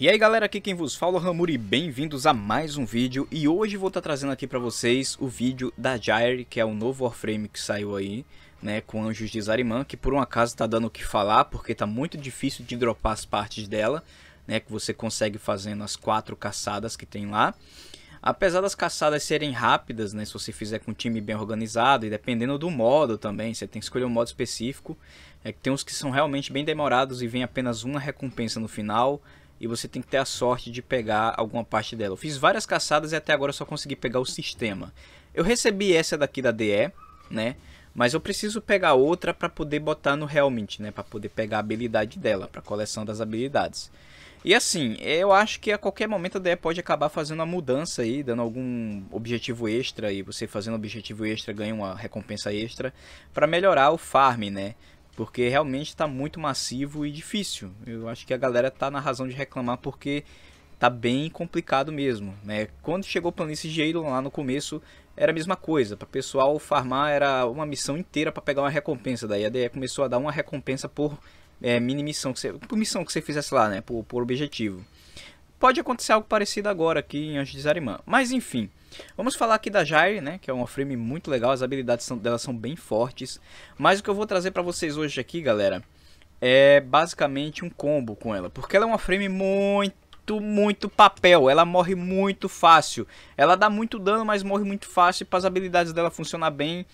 E aí galera, aqui quem vos fala é o Ramuri, bem-vindos a mais um vídeo e hoje vou estar tá trazendo aqui para vocês o vídeo da Jire que é o novo Warframe que saiu aí, né, com Anjos de Zariman, que por um acaso tá dando o que falar, porque tá muito difícil de dropar as partes dela, né, que você consegue fazendo as quatro caçadas que tem lá. Apesar das caçadas serem rápidas, né, se você fizer com um time bem organizado e dependendo do modo também, você tem que escolher um modo específico, é que tem uns que são realmente bem demorados e vem apenas uma recompensa no final, e você tem que ter a sorte de pegar alguma parte dela. Eu fiz várias caçadas e até agora só consegui pegar o sistema. Eu recebi essa daqui da DE, né? Mas eu preciso pegar outra para poder botar no realmente, né? Para poder pegar a habilidade dela, para coleção das habilidades. E assim, eu acho que a qualquer momento a DE pode acabar fazendo uma mudança aí, dando algum objetivo extra e você fazendo objetivo extra ganha uma recompensa extra para melhorar o farm, né? Porque realmente está muito massivo e difícil. Eu acho que a galera está na razão de reclamar porque tá bem complicado mesmo, né? Quando chegou Planície de Eidolon lá no começo, era a mesma coisa. Para o pessoal farmar era uma missão inteira para pegar uma recompensa. Daí a DE começou a dar uma recompensa por é, mini missão que você, por missão que você fizesse lá, né? Por, por objetivo. Pode acontecer algo parecido agora aqui em Anjos de Zariman. Mas enfim, Vamos falar aqui da Jaire, né, que é uma frame muito legal, as habilidades são, dela são bem fortes. Mas o que eu vou trazer para vocês hoje aqui, galera, é basicamente um combo com ela, porque ela é uma frame muito, muito papel, ela morre muito fácil. Ela dá muito dano, mas morre muito fácil para as habilidades dela funcionar bem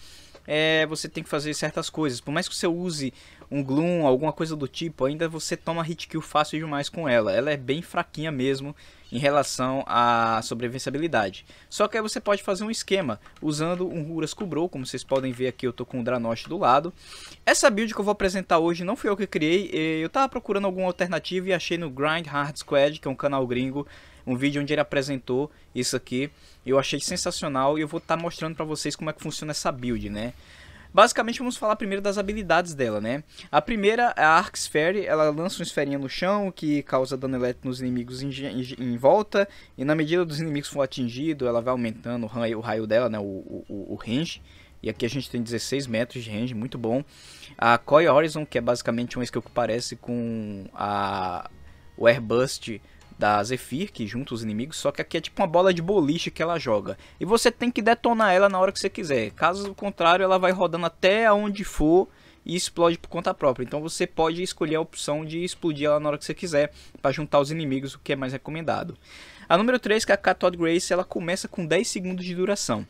é, você tem que fazer certas coisas. Por mais que você use um Gloom, alguma coisa do tipo, ainda você toma hit kill fácil demais com ela. Ela é bem fraquinha mesmo em relação à sobrevivenciabilidade. Só que aí você pode fazer um esquema usando um Ruras Kubro, como vocês podem ver aqui, eu tô com o Dranosh do lado. Essa build que eu vou apresentar hoje não foi eu que criei, eh, eu tava procurando alguma alternativa e achei no Grind Hard Squad, que é um canal gringo, um vídeo onde ele apresentou isso aqui. Eu achei sensacional e eu vou estar tá mostrando para vocês como é que funciona essa build, né? Basicamente vamos falar primeiro das habilidades dela, né? A primeira, a Arc Sphere, ela lança uma esferinha no chão que causa dano elétrico nos inimigos em, em, em volta e na medida dos inimigos for atingido, ela vai aumentando o raio, o raio dela, né, o, o, o range. E aqui a gente tem 16 metros de range, muito bom. A Coil Horizon, que é basicamente um skill que parece com a, o Airbust da Zephyr, que junta os inimigos, só que aqui é tipo uma bola de boliche que ela joga. E você tem que detonar ela na hora que você quiser. Caso contrário, ela vai rodando até onde for e explode por conta própria. Então você pode escolher a opção de explodir ela na hora que você quiser para juntar os inimigos, o que é mais recomendado. A número 3, que é a Cathode Grace, ela começa com 10 segundos de duração.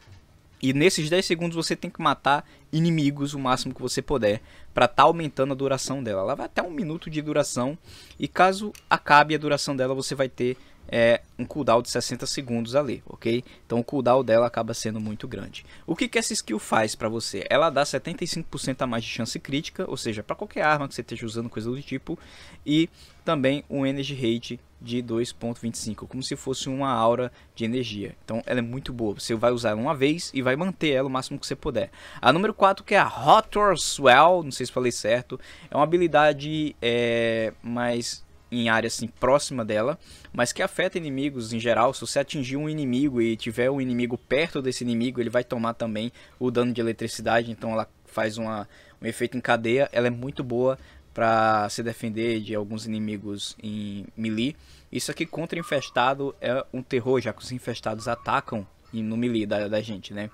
E nesses 10 segundos você tem que matar inimigos o máximo que você puder para estar tá aumentando a duração dela. Ela vai até um minuto de duração e caso acabe a duração dela você vai ter é um cooldown de 60 segundos ali, ok? Então o cooldown dela acaba sendo muito grande. O que, que essa skill faz para você? Ela dá 75% a mais de chance crítica, ou seja, para qualquer arma que você esteja usando, coisa do tipo, e também um energy rate de 2.25, como se fosse uma aura de energia. Então ela é muito boa, você vai usar ela uma vez e vai manter ela o máximo que você puder. A número 4 que é a Rotor Swell, não sei se falei certo, é uma habilidade é, mais em área assim próxima dela, mas que afeta inimigos em geral. Se você atingir um inimigo e tiver um inimigo perto desse inimigo, ele vai tomar também o dano de eletricidade, então ela faz uma, um efeito em cadeia. Ela é muito boa para se defender de alguns inimigos em melee. Isso aqui contra infestado é um terror, já que os infestados atacam no melee da, da gente, né?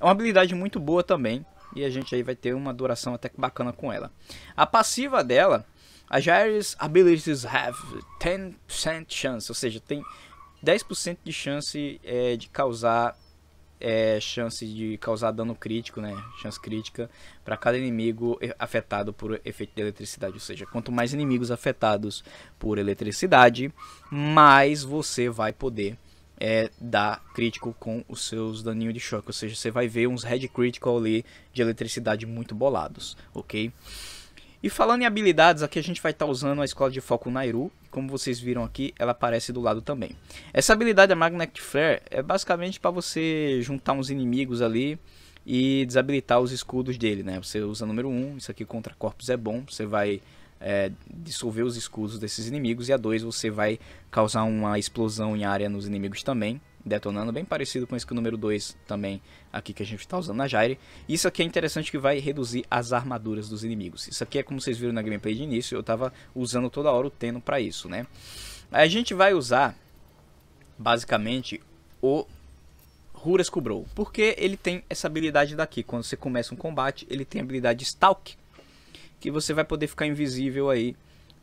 É uma habilidade muito boa também, e a gente aí vai ter uma duração até que bacana com ela. A passiva dela a Jair's abilities have 10% chance, ou seja, tem 10% de chance é, de causar é, chance de causar dano crítico, né? Chance crítica para cada inimigo afetado por efeito de eletricidade. Ou seja, quanto mais inimigos afetados por eletricidade, mais você vai poder é, dar crítico com os seus daninhos de choque. Ou seja, você vai ver uns head critical ali de eletricidade muito bolados, ok? E falando em habilidades, aqui a gente vai estar tá usando a escola de foco Nairu. Como vocês viram aqui, ela aparece do lado também. Essa habilidade, a Magnetic Flare, é basicamente para você juntar uns inimigos ali e desabilitar os escudos dele, né? Você usa número 1, um, isso aqui contra corpos é bom, você vai é, dissolver os escudos desses inimigos. E a 2, você vai causar uma explosão em área nos inimigos também detonando, bem parecido com esse que o número 2 também aqui que a gente está usando na Jaire. Isso aqui é interessante que vai reduzir as armaduras dos inimigos. Isso aqui é como vocês viram na gameplay de início, eu estava usando toda hora o Teno para isso, né? A gente vai usar basicamente o Ruras Kubrou, porque ele tem essa habilidade daqui, quando você começa um combate, ele tem a habilidade Stalk, que você vai poder ficar invisível aí,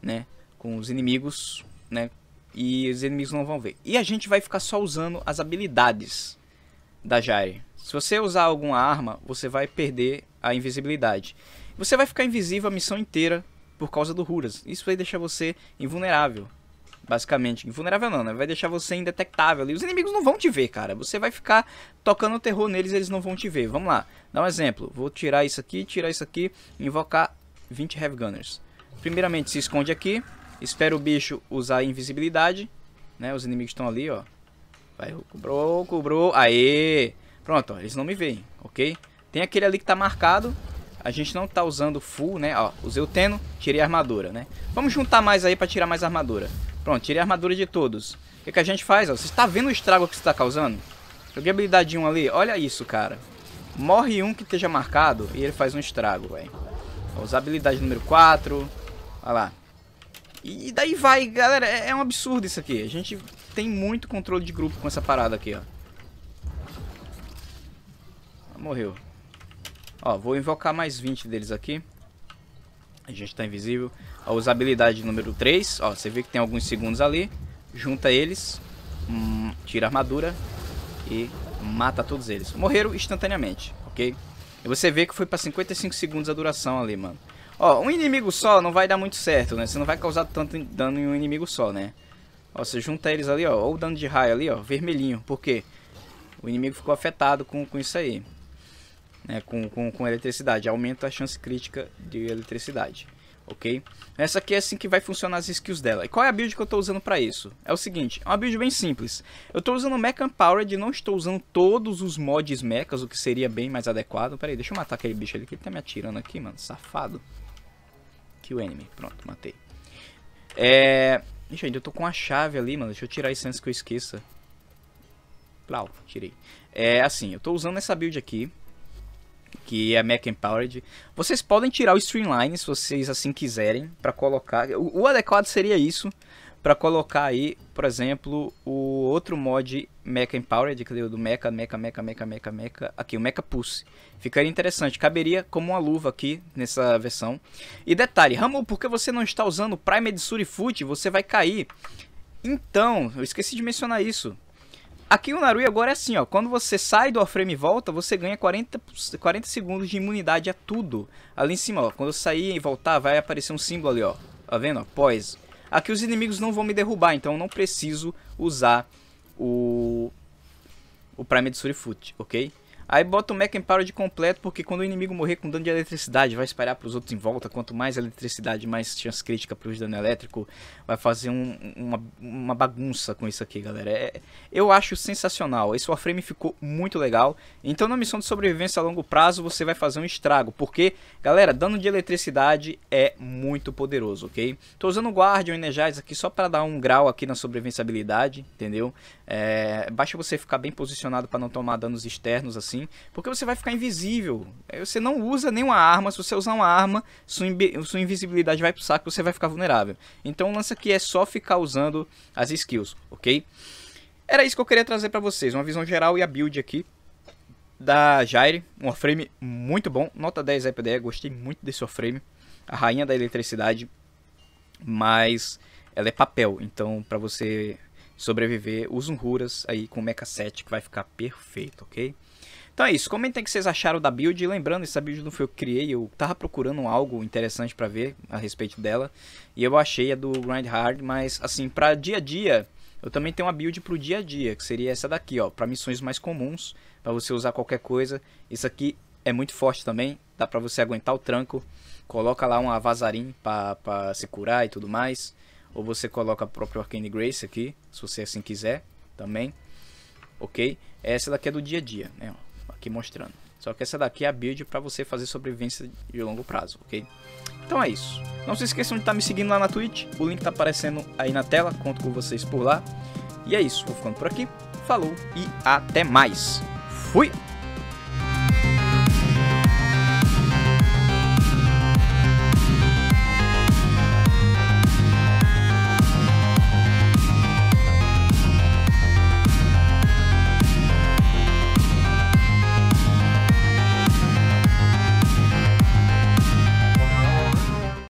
né, com os inimigos, né, e os inimigos não vão ver. E a gente vai ficar só usando as habilidades da Jari. Se você usar alguma arma, você vai perder a invisibilidade. Você vai ficar invisível a missão inteira por causa do Huras. Isso vai deixar você invulnerável. Basicamente, invulnerável não, né? Vai deixar você indetectável. E os inimigos não vão te ver, cara. Você vai ficar tocando terror neles e eles não vão te ver. Vamos lá, dá um exemplo. Vou tirar isso aqui, tirar isso aqui, invocar 20 Heavy Gunners. Primeiramente, se esconde aqui. Espero o bicho usar a invisibilidade. Né? Os inimigos estão ali, ó. Vai, cobrou, cobrou. Aê! Pronto, ó, eles não me veem, ok? Tem aquele ali que tá marcado. A gente não tá usando full, né? Ó, usei o Teno, tirei a armadura, né? Vamos juntar mais aí pra tirar mais armadura. Pronto, tirei a armadura de todos. O que, que a gente faz, ó? Você está vendo o estrago que você tá causando? Joguei a habilidade de um ali. Olha isso, cara. Morre um que esteja marcado e ele faz um estrago, velho. Usar habilidade número 4. Olha lá. E daí vai, galera, é, é um absurdo isso aqui. A gente tem muito controle de grupo com essa parada aqui, ó. Ah, morreu. Ó, vou invocar mais 20 deles aqui. A gente tá invisível. A usabilidade número 3, ó, você vê que tem alguns segundos ali. Junta eles, hum, tira a armadura e mata todos eles. Morreram instantaneamente, ok? E você vê que foi pra 55 segundos a duração ali, mano. Ó, um inimigo só não vai dar muito certo, né? Você não vai causar tanto dano em um inimigo só, né? Ó, você junta eles ali, ó. Ou o dano de raio ali, ó. Vermelhinho. Por quê? O inimigo ficou afetado com, com isso aí. Né? Com, com, com eletricidade. Aumenta a chance crítica de eletricidade. Ok? Essa aqui é assim que vai funcionar as skills dela. E qual é a build que eu estou usando para isso? É o seguinte, é uma build bem simples. Eu estou usando Mecha Empowered, não estou usando todos os mods mechas, o que seria bem mais adequado. Pera aí, deixa eu matar aquele bicho ali que ele tá me atirando aqui, mano. Safado. Kill enemy. Pronto, matei. É... Ixi, ainda tô com a chave ali, mano. Deixa eu tirar isso antes que eu esqueça. Plau, tirei. É assim, eu tô usando essa build aqui. Que é Mech Empowered. Vocês podem tirar o Streamline se vocês assim quiserem. para colocar. O, o adequado seria isso para colocar aí, por exemplo, o outro mod Mecha Empowered, que deu do Mecha, Mecha, Mecha, Mecha, Mecha, Mecha, aqui, o Mecha Pulse. Ficaria interessante, caberia como uma luva aqui nessa versão. E detalhe, Ramon, por que você não está usando o Prime de Surifoot? Você vai cair. Então, eu esqueci de mencionar isso. Aqui o Narui agora é assim, ó. Quando você sai do frame e volta, você ganha 40, 40 segundos de imunidade a tudo. Ali em cima, ó. Quando eu sair e voltar, vai aparecer um símbolo ali, ó. Tá vendo? Ó, Aqui os inimigos não vão me derrubar, então eu não preciso usar o, o Prime de Surifute, ok? Aí bota o Mac Empower de completo, porque quando o inimigo morrer com dano de eletricidade, vai espalhar para os outros em volta. Quanto mais eletricidade, mais chance crítica para o dano elétrico. Vai fazer um, uma, uma bagunça com isso aqui, galera. É, eu acho sensacional. Esse Warframe ficou muito legal. Então, na missão de sobrevivência a longo prazo, você vai fazer um estrago. Porque, galera, dano de eletricidade é muito poderoso, ok? Tô usando o Guardian Energize aqui só para dar um grau aqui na sobrevivenciabilidade, entendeu? É, basta você ficar bem posicionado para não tomar danos externos, assim assim, porque você vai ficar invisível. É, você não usa nenhuma arma, se você usar uma arma, sua, sua invisibilidade vai pro saco, você vai ficar vulnerável. Então o lance aqui é só ficar usando as skills, ok? Era isso que eu queria trazer para vocês, uma visão geral e a build aqui da Jaire, um frame muito bom, nota 10 EPDE, gostei muito desse frame, a rainha da eletricidade, mas ela é papel, então para você sobreviver, usa um Ruras aí com Mecha 7 que vai ficar perfeito, ok? Então é isso, comentem o que vocês acharam da build. lembrando, essa build não foi eu que criei, eu tava procurando algo interessante para ver a respeito dela. E eu achei a do Grind Hard, mas assim, pra dia a dia, eu também tenho uma build pro dia a dia, que seria essa daqui, ó, pra missões mais comuns, para você usar qualquer coisa. Isso aqui é muito forte também, dá pra você aguentar o tranco. Coloca lá um avazarim pra, se curar e tudo mais. Ou você coloca o próprio Arcane Grace aqui, se você assim quiser também ok? Essa daqui é do dia a dia, né? aqui mostrando. Só que essa daqui é a build para você fazer sobrevivência de longo prazo, ok? Então é isso. Não se esqueçam de estar tá me seguindo lá na Twitch. O link tá aparecendo aí na tela. Conto com vocês por lá. E é isso. Vou ficando por aqui. Falou e até mais. Fui!